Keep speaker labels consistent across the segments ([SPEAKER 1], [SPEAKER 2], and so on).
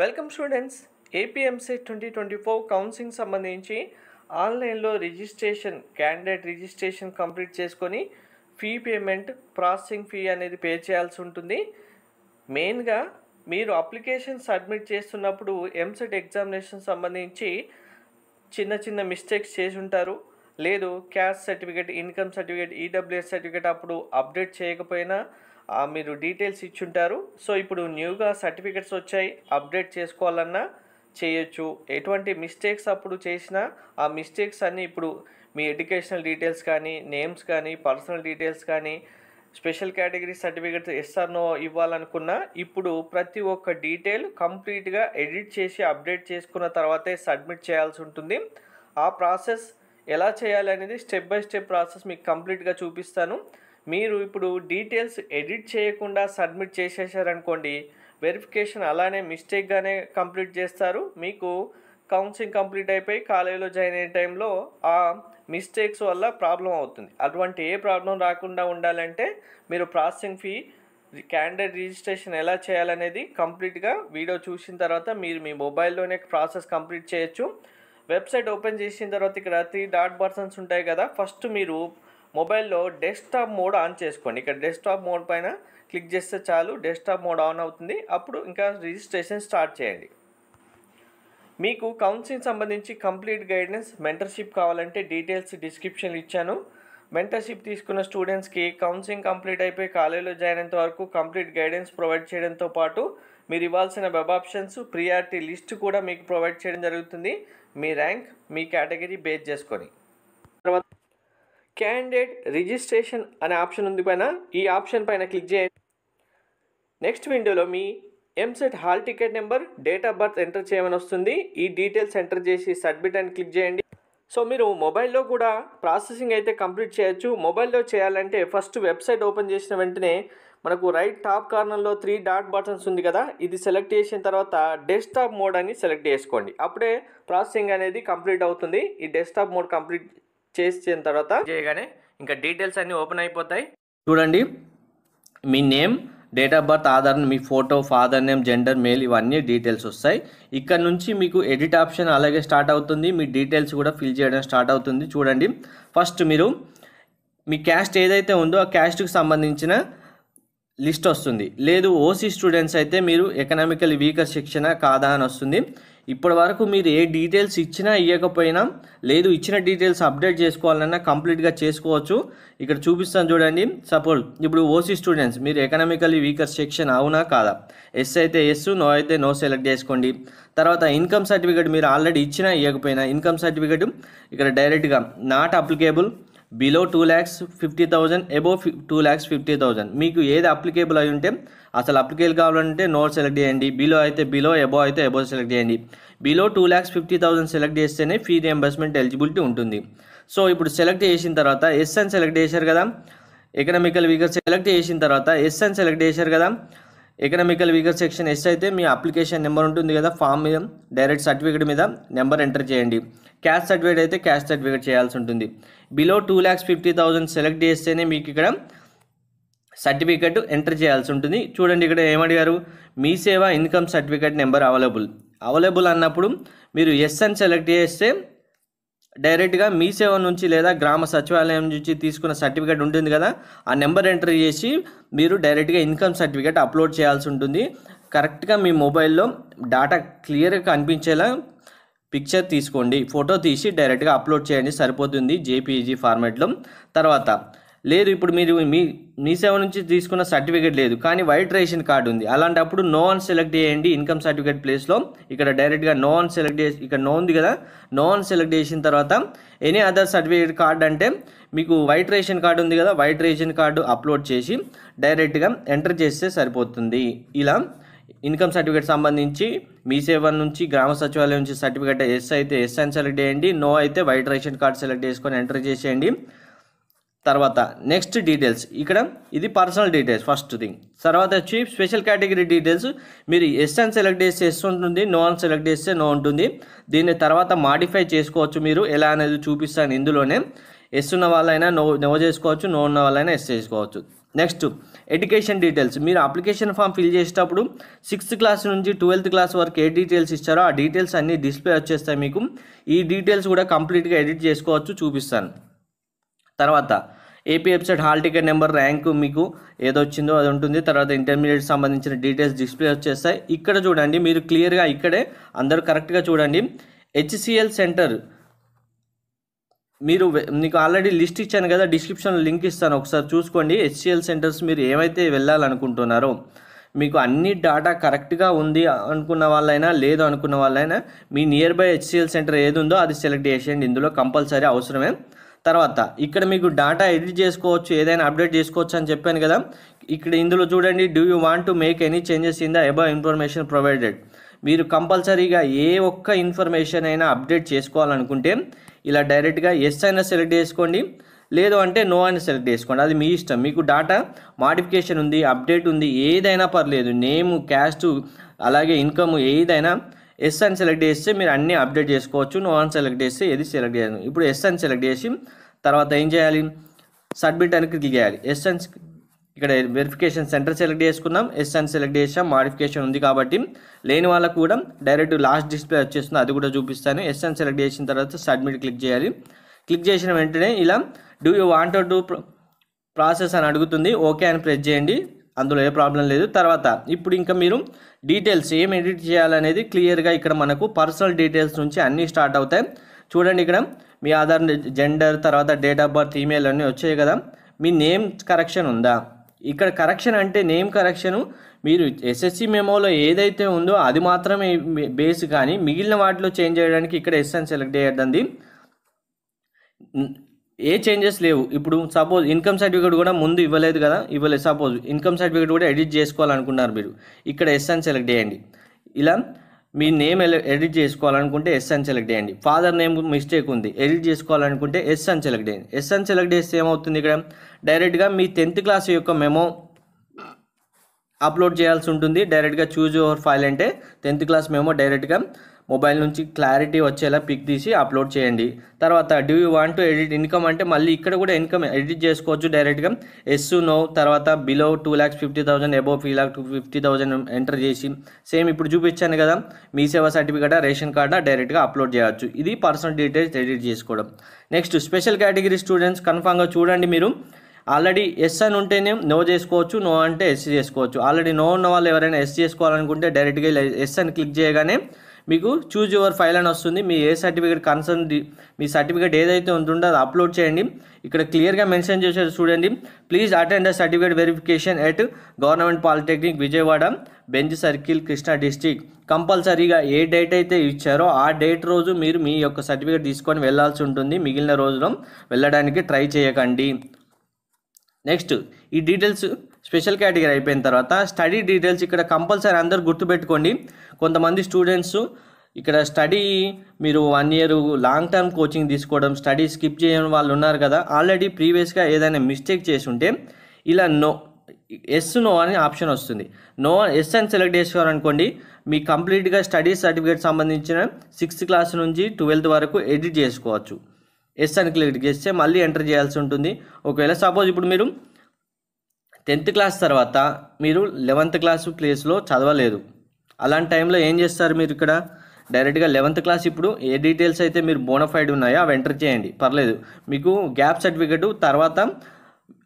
[SPEAKER 1] welcome students APMC twenty twenty four counselling సంబంధించి ఆన్లైన్లో registration candidate registration complete చేసుకొని fee payment processing fee అనేది pay చేయాల్సి ఉంటుంది మెయిన్గా మీరు అప్లికేషన్ సబ్మిట్ చేస్తున్నప్పుడు ఎంసెట్ ఎగ్జామినేషన్ e సంబంధించి చిన్న చిన్న మిస్టేక్స్ చేసి ఉంటారు లేదు caste certificate income certificate EWS certificate అప్పుడు అప్డేట్ చేయకపోయినా మీరు డీటెయిల్స్ ఇచ్చుంటారు సో ఇప్పుడు న్యూగా సర్టిఫికెట్స్ వచ్చాయి అప్డేట్ చేసుకోవాలన్నా చేయొచ్చు ఎటువంటి మిస్టేక్స్ అప్పుడు చేసినా ఆ మిస్టేక్స్ అన్నీ ఇప్పుడు మీ ఎడ్యుకేషనల్ డీటెయిల్స్ కానీ నేమ్స్ కానీ పర్సనల్ డీటెయిల్స్ కానీ స్పెషల్ కేటగిరీ సర్టిఫికెట్స్ ఎస్ఆర్నో ఇవ్వాలనుకున్నా ఇప్పుడు ప్రతి ఒక్క డీటెయిల్ కంప్లీట్గా ఎడిట్ చేసి అప్డేట్ చేసుకున్న తర్వాతే సబ్మిట్ చేయాల్సి ఉంటుంది ఆ ప్రాసెస్ ఎలా చేయాలి అనేది స్టెప్ బై స్టెప్ ప్రాసెస్ మీకు కంప్లీట్గా చూపిస్తాను మీరు ఇప్పుడు డీటెయిల్స్ ఎడిట్ చేయకుండా సబ్మిట్ చేసేసారనుకోండి వెరిఫికేషన్ అలానే మిస్టేక్గానే కంప్లీట్ చేస్తారు మీకు కౌన్సిలింగ్ కంప్లీట్ అయిపోయి కాలేజీలో జాయిన్ అయ్యే టైంలో ఆ మిస్టేక్స్ వల్ల ప్రాబ్లం అవుతుంది అటువంటి ఏ ప్రాబ్లం రాకుండా ఉండాలంటే మీరు ప్రాసెసింగ్ ఫీ క్యాండిడేట్ రిజిస్ట్రేషన్ ఎలా చేయాలనేది కంప్లీట్గా వీడియో చూసిన తర్వాత మీరు మీ మొబైల్లోనే ప్రాసెస్ కంప్లీట్ చేయొచ్చు వెబ్సైట్ ఓపెన్ చేసిన తర్వాత ఇక్కడ త్రీ డాట్ పర్సన్స్ ఉంటాయి కదా ఫస్ట్ మీరు మొబైల్లో డెస్క్టాప్ మోడ్ ఆన్ చేసుకోండి ఇక్కడ డెస్క్టాప్ మోడ్ పైన క్లిక్ చేస్తే చాలు డెస్క్టాప్ మోడ్ ఆన్ అవుతుంది అప్పుడు ఇంకా రిజిస్ట్రేషన్ స్టార్ట్ చేయండి మీకు కౌన్సిలింగ్ సంబంధించి కంప్లీట్ గైడెన్స్ మెంటర్షిప్ కావాలంటే డీటెయిల్స్ డిస్క్రిప్షన్లు ఇచ్చాను మెంటర్షిప్ తీసుకున్న స్టూడెంట్స్కి కౌన్సిలింగ్ కంప్లీట్ అయిపోయి కాలేజీలో జాయిన్ అయ్యేంత వరకు కంప్లీట్ గైడెన్స్ ప్రొవైడ్ చేయడంతో పాటు మీరు ఇవ్వాల్సిన వెబ్ ఆప్షన్స్ ప్రియారిటీ లిస్ట్ కూడా మీకు ప్రొవైడ్ చేయడం జరుగుతుంది మీ ర్యాంక్ మీ కేటగిరీ బేస్ చేసుకొని తర్వాత క్యాండిడేట్ రిజిస్ట్రేషన్ అనే ఆప్షన్ ఉంది పైన ఈ ఆప్షన్ పైన క్లిక్ చేయండి నెక్స్ట్ విండోలో మీ EAMCET hall ticket number date of birth enter చేయమని వస్తుంది ఈ డీటెయిల్స్ ఎంటర్ చేసి సబ్మిట్ అని క్లిక్ చేయండి సో మీరు మొబైల్లో కూడా ప్రాసెసింగ్ అయితే కంప్లీట్ చేయొచ్చు మొబైల్లో చేయాలంటే ఫస్ట్ వెబ్సైట్ ఓపెన్ చేసిన వెంటనే మనకు రైట్ టాప్ కార్నర్లో త్రీ డాట్ బటన్స్ ఉంది కదా ఇది సెలెక్ట్ చేసిన తర్వాత డెస్క్టాప్ మోడ్ అని సెలెక్ట్ చేసుకోండి అప్పుడే ప్రాసెసింగ్ అనేది కంప్లీట్ అవుతుంది ఈ డెస్క్టాప్ మోడ్ కంప్లీట్ చేసిన తర్వాత చేయగానే ఇంకా డీటెయిల్స్ అన్నీ ఓపెన్ అయిపోతాయి చూడండి మీ name date of birth Aadhaar మీ photo father name gender mail ఇవన్నీ డీటెయిల్స్ వస్తాయి ఇక్కడ నుంచి మీకు ఎడిట్ ఆప్షన్ అలాగే స్టార్ట్ అవుతుంది మీ డీటెయిల్స్ కూడా ఫిల్ చేయడం స్టార్ట్ అవుతుంది చూడండి ఫస్ట్ మీరు మీ క్యాస్ట్ ఏదైతే ఉందో ఆ క్యాస్ట్కి సంబంధించిన లిస్ట్ వస్తుంది లేదు ఓసీ స్టూడెంట్స్ అయితే మీరు ఎకనామికల్ వీకర్ శిక్షణ కాదా అని వస్తుంది ఇప్పటి వరకు మీరు ఏ డీటెయిల్స్ ఇచ్చినా ఇవ్వకపోయినా లేదు ఇచ్చిన డీటెయిల్స్ అప్డేట్ చేసుకోవాలన్నా కంప్లీట్గా చేసుకోవచ్చు ఇక్కడ చూపిస్తాను చూడండి సపోజ్ ఇప్పుడు ఓసీ స్టూడెంట్స్ మీరు ఎకనామికలీ వీకర్ సెక్షన్ అవునా కాదా ఎస్ అయితే ఎస్ నో అయితే నో సెలెక్ట్ చేసుకోండి తర్వాత ఇన్కమ్ సర్టిఫికేట్ మీరు ఆల్రెడీ ఇచ్చినా ఇవ్వకపోయినా ఇన్కమ్ సర్టిఫికేట్ ఇక్కడ డైరెక్ట్గా not applicable below two lakhs fifty thousand above two lakhs fifty thousand మీకు ఏది అప్లికేబుల్ అయి ఉంటే అసలు అప్లికేబుల్ కావాలంటే నోట్ సెలెక్ట్ చేయండి బిలో అయితే బిలో అబో అయితే అబో సెలెక్ట్ చేయండి below two lakhs fifty thousand select చేస్తేనే ఫీ రియంబర్స్మెంట్ ఎలిజిబిలిటీ ఉంటుంది సో ఇప్పుడు సెలెక్ట్ చేసిన తర్వాత ఎస్ అని సెలెక్ట్ చేశారు కదా ఎకనామికల్ వీకర్ సెలెక్ట్ చేసిన తర్వాత ఎస్ అని సెలెక్ట్ చేశారు కదా ఎకనామికల్ వీకర్ సెక్షన్ ఎస్ అయితే మీ అప్లికేషన్ నెంబర్ ఉంటుంది కదా ఫామ్ మీద డైరెక్ట్ సర్టిఫికేట్ మీద నెంబర్ ఎంటర్ చేయండి క్యాష్ సర్టిఫికేట్ అయితే క్యాష్ సర్టిఫికేట్ చేయాల్సి ఉంటుంది below two lakhs fifty thousand select చేస్తేనే మీకు ఇక్కడ సర్టిఫికేట్ ఎంటర్ చేయాల్సి ఉంటుంది చూడండి ఇక్కడ ఏమడిగారు Mee Seva income certificate number available available అన్నప్పుడు మీరు ఎస్ అని సెలెక్ట్ చేస్తే డైరెక్ట్గా మీ సేవ నుంచి లేదా గ్రామ సచివాలయం నుంచి తీసుకున్న సర్టిఫికేట్ ఉంటుంది కదా ఆ నెంబర్ ఎంటర్ చేసి మీరు డైరెక్ట్గా ఇన్కమ్ సర్టిఫికేట్ అప్లోడ్ చేయాల్సి ఉంటుంది కరెక్ట్గా మీ మొబైల్లో డాటా క్లియర్గా కనిపించేలా పిక్చర్ తీసుకోండి ఫోటో తీసి డైరెక్ట్గా అప్లోడ్ చేయండి సరిపోతుంది జేపీజీ ఫార్మాట్లో తర్వాత లేదు ఇప్పుడు మీరు మీ మీ సేవ నుంచి తీసుకున్న సర్టిఫికేట్ లేదు కానీ వైట్ రేషన్ కార్డు ఉంది అలాంటప్పుడు నో అన్ సెలెక్ట్ చేయండి ఇన్కమ్ సర్టిఫికేట్ ప్లేస్లో ఇక్కడ డైరెక్ట్గా నో అన్ సెలెక్ట్ చేసి ఇక్కడ నో ఉంది కదా నో అన్ సెలెక్ట్ చేసిన తర్వాత ఎనీ అదర్ సర్టిఫికేట్ కార్డు అంటే మీకు వైట్ రేషన్ కార్డు ఉంది కదా వైట్ రేషన్ కార్డు అప్లోడ్ చేసి డైరెక్ట్గా ఎంటర్ చేస్తే సరిపోతుంది ఇలా ఇన్కమ్ సర్టిఫికేట్ సంబంధించి మీ సేవ నుంచి గ్రామ సచివాలయం నుంచి సర్టిఫికేట్ ఎస్ అయితే ఎస్ అని సెలెక్ట్ చేయండి నో అయితే వైట్ రేషన్ కార్డ్ సెలెక్ట్ చేసుకొని ఎంటర్ చేసేయండి తర్వాత నెక్స్ట్ డీటెయిల్స్ ఇక్కడ ఇది పర్సనల్ డీటెయిల్స్ ఫస్ట్ థింగ్ తర్వాత వచ్చి స్పెషల్ కేటగిరీ డీటెయిల్స్ మీరు ఎస్ అని సెలెక్ట్ చేస్తే ఎస్ ఉంటుంది నో అని సెలెక్ట్ చేస్తే నో ఉంటుంది దీని తర్వాత మాడిఫై చేసుకోవచ్చు మీరు ఎలా అనేది చూపిస్తాను ఇందులోనే ఎస్ ఉన్న వాళ్ళైనా నో నో చేసుకోవచ్చు నో ఉన్న వాళ్ళైనా ఎస్ చేసుకోవచ్చు నెక్స్ట్ ఎడ్యుకేషన్ డీటెయిల్స్ మీరు అప్లికేషన్ ఫామ్ ఫిల్ చేసేటప్పుడు సిక్స్త్ క్లాస్ నుంచి ట్వెల్త్ క్లాస్ వరకు ఏ డీటెయిల్స్ ఇచ్చారో ఆ డీటెయిల్స్ అన్నీ డిస్ప్లే వచ్చేస్తాయి మీకు ఈ డీటెయిల్స్ కూడా కంప్లీట్గా ఎడిట్ చేసుకోవచ్చు చూపిస్తాను తర్వాత AP website hall ticket number rank మీకు ఏదొచ్చిందో అది ఉంటుంది తర్వాత ఇంటర్మీడియట్ సంబంధించిన డీటెయిల్స్ డిస్ప్లే వచ్చేస్తాయి ఇక్కడ చూడండి మీరు క్లియర్గా ఇక్కడే అందరూ కరెక్ట్గా చూడండి హెచ్సిఎల్ సెంటర్ మీరు మీకు ఆల్రెడీ లిస్ట్ ఇచ్చాను కదా డిస్క్రిప్షన్లో లింక్ ఇస్తాను ఒకసారి చూసుకోండి హెచ్సిఎల్ సెంటర్స్ మీరు ఏమైతే వెళ్ళాలనుకుంటున్నారో మీకు అన్ని డాటా కరెక్ట్గా ఉంది అనుకున్న వాళ్ళైనా లేదు అనుకున్న వాళ్ళైనా మీ నియర్ బై హెచ్సిఎల్ సెంటర్ ఏది ఉందో అది సెలెక్ట్ చేసేయండి ఇందులో కంపల్సరీ అవసరమే తర్వాత ఇక్కడ మీకు డాటా ఎడిట్ చేసుకోవచ్చు ఏదైనా అప్డేట్ చేసుకోవచ్చు అని చెప్పాను కదా ఇక్కడ ఇందులో చూడండి do you want to make any changes in the above information provided మీరు కంపల్సరీగా ఏ ఒక్క ఇన్ఫర్మేషన్ అయినా అప్డేట్ చేసుకోవాలనుకుంటే ఇలా డైరెక్ట్గా ఎస్ అయినా సెలెక్ట్ చేసుకోండి లేదు అంటే నో అని సెలెక్ట్ చేసుకోండి అది మీ ఇష్టం మీకు డాటా మాడిఫికేషన్ ఉంది అప్డేట్ ఉంది ఏదైనా పర్లేదు నేమ్ క్యాస్ట్ అలాగే ఇన్కమ్ ఏదైనా ఎస్ అని సెలెక్ట్ చేస్తే మీరు అన్నీ అప్డేట్ చేసుకోవచ్చు నో అని సెలెక్ట్ చేస్తే ఏది సెలెక్ట్ చేయాలి ఇప్పుడు ఎస్ అని సెలెక్ట్ చేసి తర్వాత ఏం చేయాలి సబ్మిట్ అని క్లిక్ చేయాలి ఎస్ అని ఇక్కడ వెరిఫికేషన్ సెంటర్ సెలెక్ట్ చేసుకున్నాం ఎస్ అని సెలెక్ట్ చేసాం మాడిఫికేషన్ ఉంది కాబట్టి లేని వాళ్ళకు కూడా డైరెక్ట్ లాస్ట్ డిస్ప్లే వచ్చేస్తుంది అది కూడా చూపిస్తాను ఎస్ అని సెలెక్ట్ చేసిన తర్వాత సబ్మిట్ క్లిక్ చేయాలి క్లిక్ చేసిన వెంటనే ఇలా do you want to process అని అడుగుతుంది ఓకే అని ప్రెస్ చేయండి అందులో ఏ ప్రాబ్లం లేదు తర్వాత ఇప్పుడు ఇంకా మీరు డీటెయిల్స్ ఏం ఎడిట్ చేయాలనేది క్లియర్గా ఇక్కడ మనకు పర్సనల్ డీటెయిల్స్ నుంచి అన్నీ స్టార్ట్ అవుతాయి చూడండి ఇక్కడ మీ ఆధార్ జెండర్ తర్వాత డేట్ ఆఫ్ బర్త్ ఈమెయిల్ అన్నీ వచ్చాయి కదా మీ నేమ్ కరెక్షన్ ఉందా ఇక్కడ కరెక్షన్ అంటే నేమ్ కరెక్షను మీరు ఎస్ఎస్సి మెమోలో ఏదైతే ఉందో అది మాత్రమే బేస్ కానీ మిగిలిన వాటిలో చేంజ్ చేయడానికి ఇక్కడ ఎస్ఎన్ సెలెక్ట్ చేయదండి ఏ చేంజెస్ లేవు ఇప్పుడు సపోజ్ ఇన్కమ్ సర్టిఫికేట్ కూడా ముందు ఇవ్వలేదు కదా ఇవ్వలేదు సపోజ్ ఇన్కమ్ సర్టిఫికేట్ కూడా ఎడిట్ చేసుకోవాలనుకున్నారు మీరు ఇక్కడ ఎస్ అని సెలెక్ట్ చేయండి ఇలా మీ నేమ్ ఎడిట్ చేసుకోవాలనుకుంటే ఎస్ అని సెలెక్ట్ చేయండి ఫాదర్ నేమ్ మిస్టేక్ ఉంది ఎడిట్ చేసుకోవాలనుకుంటే ఎస్ అని సెలెక్ట్ చేయండి ఎస్ అని సెలెక్ట్ చేస్తే ఏమవుతుంది ఇక్కడ డైరెక్ట్గా మీ టెన్త్ క్లాస్ యొక్క మెమో అప్లోడ్ చేయాల్సి ఉంటుంది డైరెక్ట్గా చూజ్ యువర్ ఫైల్ అంటే టెన్త్ క్లాస్ మెమో డైరెక్ట్గా మొబైల్ నుంచి క్లారిటీ వచ్చేలా పిక్ తీసి అప్లోడ్ చేయండి తర్వాత do you want to edit income అంటే మళ్ళీ ఇక్కడ కూడా ఇన్కమ్ ఎడిట్ చేసుకోవచ్చు డైరెక్ట్గా ఎస్ నో తర్వాత below two lakhs fifty thousand above three lakh two fifty thousand enter చేసి సేమ్ ఇప్పుడు చూపించాను కదా Mee Seva certificate ration card డైరెక్ట్గా అప్లోడ్ చేయవచ్చు ఇది పర్సనల్ డీటెయిల్స్ ఎడిట్ చేసుకోవడం నెక్స్ట్ స్పెషల్ కేటగిరీ స్టూడెంట్స్ కన్ఫామ్గా చూడండి మీరు ఆల్రెడీ ఎస్ అని ఉంటేనే నో చేసుకోవచ్చు నో అంటే ఎస్ చేసుకోవచ్చు ఆల్రెడీ నో ఉన్న వాళ్ళు ఎవరైనా ఎస్ చేసుకోవాలనుకుంటే డైరెక్ట్గా ఎస్ అని క్లిక్ చేయగానే మీకు చూజ్ యువర్ ఫైల్ అని వస్తుంది మీ ఏ సర్టిఫికేట్ కన్సర్న్ మీ సర్టిఫికేట్ ఏదైతే ఉంటుందో అది అప్లోడ్ చేయండి ఇక్కడ క్లియర్గా మెన్షన్ చేశారు చూడండి please attend the certificate verification at government polytechnic Vijayawada Benz circle Krishna district కంపల్సరీగా ఏ డేట్ అయితే ఇచ్చారో ఆ డేట్ రోజు మీరు మీ యొక్క సర్టిఫికేట్ తీసుకొని వెళ్ళాల్సి ఉంటుంది మిగిలిన రోజులో వెళ్ళడానికి ట్రై చేయకండి నెక్స్ట్ ఈ డీటెయిల్స్ స్పెషల్ కేటగిరీ అయిపోయిన తర్వాత స్టడీ డీటెయిల్స్ ఇక్కడ కంపల్సరీ అందరు గుర్తుపెట్టుకోండి కొంతమంది స్టూడెంట్స్ ఇక్కడ స్టడీ మీరు one year long term coaching తీసుకోవడం స్టడీ స్కిప్ చేయడం వాళ్ళు ఉన్నారు కదా ఆల్రెడీ ప్రీవియస్గా ఏదైనా మిస్టేక్ చేసి ఉంటే ఇలా నో ఎస్ నో అని ఆప్షన్ వస్తుంది నో ఎస్ అని సెలెక్ట్ చేసుకోవాలనుకోండి మీ కంప్లీట్గా స్టడీ సర్టిఫికేట్ సంబంధించిన సిక్స్త్ క్లాస్ నుంచి ట్వెల్త్ వరకు ఎడిట్ చేసుకోవచ్చు ఎస్ అని క్లిక్ చేస్తే మళ్ళీ ఎంటర్ చేయాల్సి ఉంటుంది ఒకవేళ సపోజ్ ఇప్పుడు మీరు టెన్త్ క్లాస్ తర్వాత మీరు లెవెంత్ క్లాస్ ప్లేస్లో చదవలేదు అలాంటి టైంలో ఏం చేస్తారు మీరు ఇక్కడ డైరెక్ట్గా లెవెంత్ క్లాస్ ఇప్పుడు ఏ డీటెయిల్స్ అయితే మీరు బోనఫైడ్ ఉన్నాయో అవి ఎంటర్ చేయండి పర్లేదు మీకు గ్యాప్ సర్టిఫికెట్ తర్వాత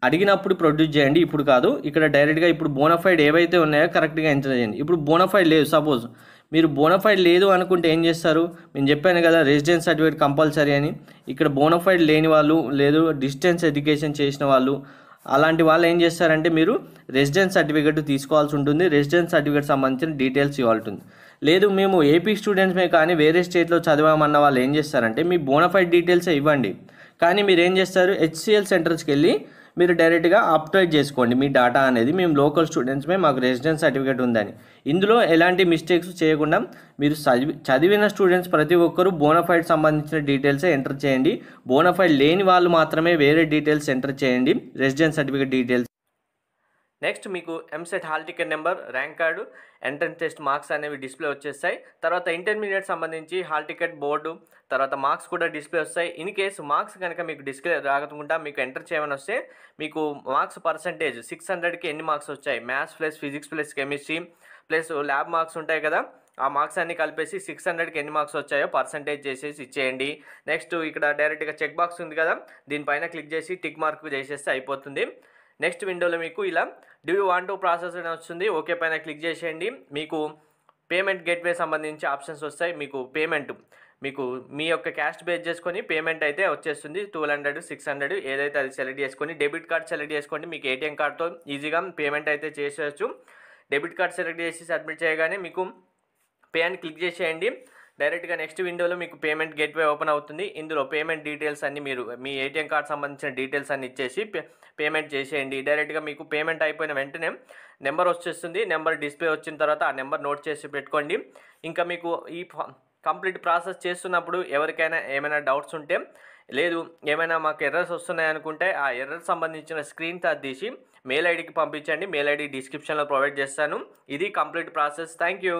[SPEAKER 1] అడిగినప్పుడు ప్రొడ్యూస్ చేయండి ఇప్పుడు కాదు ఇక్కడ డైరెక్ట్గా ఇప్పుడు బోనఫైడ్ ఏవైతే ఉన్నాయో కరెక్ట్గా ఎంటర్ చేయండి ఇప్పుడు బోనఫైడ్ లేదు సపోజ్ మీరు బోనఫైడ్ లేదు అనుకుంటే ఏం చేస్తారు నేను చెప్పాను కదా రెసిడెన్స్ సర్టిఫికేట్ కంపల్సరీ అని ఇక్కడ బోనఫైడ్ లేని వాళ్ళు లేదు డిస్టెన్స్ ఎడ్యుకేషన్ చేసిన వాళ్ళు అలాంటి వాళ్ళు ఏం చేస్తారంటే మీరు రెసిడెన్స్ సర్టిఫికేట్ తీసుకోవాల్సి ఉంటుంది రెసిడెన్స్ సర్టిఫికేట్ సంబంధించిన డీటెయిల్స్ ఇవ్వాలి ఉంటుంది లేదు మేము ఏపీ స్టూడెంట్స్మే కానీ వేరే స్టేట్లో చదివామన్న వాళ్ళు ఏం చేస్తారంటే మీ బోనఫైడ్ డీటెయిల్సే ఇవ్వండి కానీ మీరు ఏం చేస్తారు హెచ్సిఎల్ సెంటర్స్కి వెళ్ళి మీరు డైరెక్ట్గా అప్డేట్ చేసుకోండి మీ డేటా అనేది మేము లోకల్ స్టూడెంట్స్మే మాకు రెసిడెన్స్ సర్టిఫికేట్ ఉందని ఇందులో ఎలాంటి మిస్టేక్స్ చేయకుండా మీరు చదివిన స్టూడెంట్స్ ప్రతి ఒక్కరూ బోనఫైడ్ సంబంధించిన డీటెయిల్స్ ఎంటర్ చేయండి బోనఫైడ్ లేని వాళ్ళు మాత్రమే వేరే డీటెయిల్స్ ఎంటర్ చేయండి రెసిడెన్స్ సర్టిఫికేట్ డీటెయిల్స్ నెక్స్ట్ మీకు EAMCET hall ticket number rank card entrance test marks అనేవి డిస్ప్లే వచ్చేస్తాయి తర్వాత ఇంటర్మీడియట్ సంబంధించి హాల్ టికెట్ బోర్డు తర్వాత మార్క్స్ కూడా డిస్ప్లే వస్తాయి ఇన్ కేసు మార్క్స్ కనుక మీకు డిస్ప్లే రాకుండా మీకు ఎంటర్ చేయమని వస్తే మీకు మార్క్స్ పర్సంటేజ్ సిక్స్ హండ్రెడ్కి ఎన్ని మార్క్స్ వచ్చాయి maths plus physics plus chemistry plus lab marks ఉంటాయి కదా ఆ మార్క్స్ అన్ని కలిపేసి సిక్స్ హండ్రెడ్కి ఎన్ని మార్క్స్ వచ్చాయో పర్సంటేజ్ చేసేసి ఇచ్చేయండి నెక్స్ట్ ఇక్కడ డైరెక్ట్గా చెక్ బాక్స్ ఉంది కదా దీనిపైన క్లిక్ చేసి టిక్ మార్క్ చేసేస్తే అయిపోతుంది నెక్స్ట్ విండోలో మీకు ఇలా do you want to process అని వస్తుంది ఓకే పైన క్లిక్ చేసేయండి మీకు పేమెంట్ గేట్వే సంబంధించి ఆప్షన్స్ వస్తాయి మీకు పేమెంట్ మీకు మీ యొక్క క్యాష్ బేస్ చేసుకొని పేమెంట్ అయితే వచ్చేస్తుంది టూ హండ్రెడ్ సిక్స్ హండ్రెడ్ ఏదైతే అది సెలెక్ట్ చేసుకొని డెబిట్ కార్డ్ సెలెక్ట్ చేసుకోండి మీకు ఏటీఎం కార్డ్తో ఈజీగా పేమెంట్ అయితే చేసేయచ్చు డెబిట్ కార్డ్ సెలెక్ట్ చేసి సబ్మిట్ చేయగానే మీకు పే అని క్లిక్ చేసేయండి డైరెక్ట్గా నెక్స్ట్ విండోలో మీకు పేమెంట్ గేట్వే ఓపెన్ అవుతుంది ఇందులో పేమెంట్ డీటెయిల్స్ అన్ని మీరు మీ ఏటీఎం కార్డ్ సంబంధించిన డీటెయిల్స్ అన్ని ఇచ్చేసి పేమెంట్ చేసేయండి డైరెక్ట్గా మీకు పేమెంట్ అయిపోయిన వెంటనే నెంబర్ వచ్చేస్తుంది నెంబర్ డిస్ప్లే వచ్చిన తర్వాత ఆ నెంబర్ నోట్ చేసి పెట్టుకోండి ఇంకా మీకు ఈ కంప్లీట్ ప్రాసెస్ చేస్తున్నప్పుడు ఎవరికైనా ఏమైనా డౌట్స్ ఉంటే లేదు ఏమైనా మాకు ఎర్రర్స్ వస్తున్నాయి అనుకుంటే ఆ ఎర్రర్ సంబంధించిన స్క్రీన్ షాట్ తీసి మెయిల్ ఐడికి పంపించండి మెయిల్ ఐడి డిస్క్రిప్షన్లో ప్రొవైడ్ చేస్తాను ఇది కంప్లీట్ ప్రాసెస్ థ్యాంక్ యూ